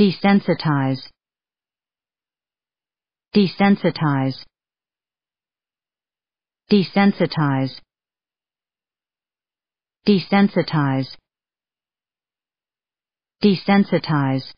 desensitize desensitize desensitize desensitize desensitize